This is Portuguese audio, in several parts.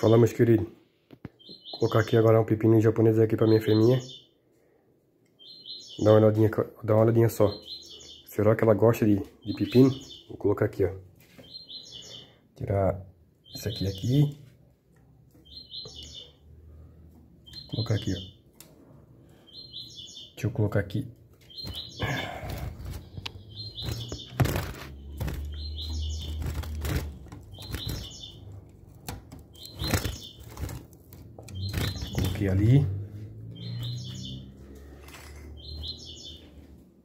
Fala, meus queridos. Vou colocar aqui agora um pepino japonês aqui pra minha fêmea. Dá uma olhadinha, dá uma olhadinha só. Será que ela gosta de, de pepino? Vou colocar aqui, ó. Tirar isso aqui aqui. Vou colocar aqui, ó. Deixa eu colocar aqui aqui ali.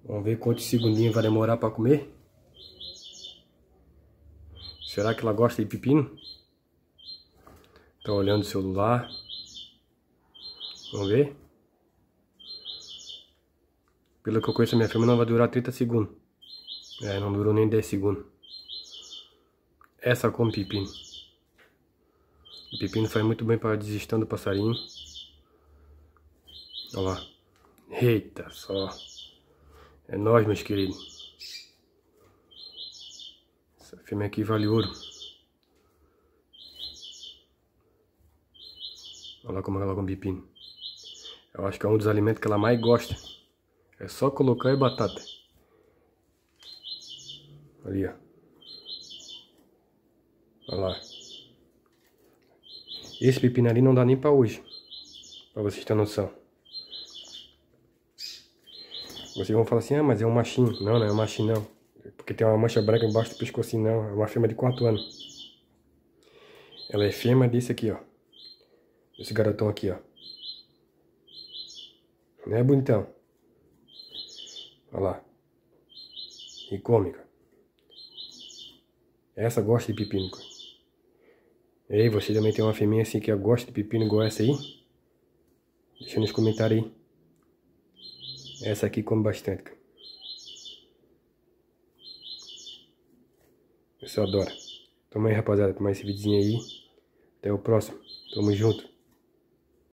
Vamos ver quantos segundinhos vai demorar para comer. Será que ela gosta de pepino? Tá olhando o celular. Vamos ver. Pelo que eu conheço, minha filha não vai durar 30 segundos. É, não durou nem 10 segundos. Essa come pepino. O pepino faz muito bem para a do passarinho. Olha lá. Eita só. É nóis, meus queridos. Essa fêmea aqui vale ouro. Olha lá como ela come pepino. Eu acho que é um dos alimentos que ela mais gosta. É só colocar e batata. Ali, ó. Olha lá. Esse pepino ali não dá nem pra hoje. Pra vocês terem noção. Vocês vão falar assim, ah, mas é um machinho. Não, não é um machinho não. Porque tem uma mancha branca embaixo do pescoço assim não. É uma fêmea de 4 anos. Ela é fêmea desse aqui, ó. Desse garotão aqui, ó. Não é bonitão? Olha lá. E cômica. Essa gosta de pepino. Ei, você também tem uma fêmea assim que gosta de pepino igual essa aí? Deixa nos comentários aí. Essa aqui come bastante, cara. Eu só adoro. Tamo aí, rapaziada, com mais esse videozinho aí. Até o próximo. Tamo junto.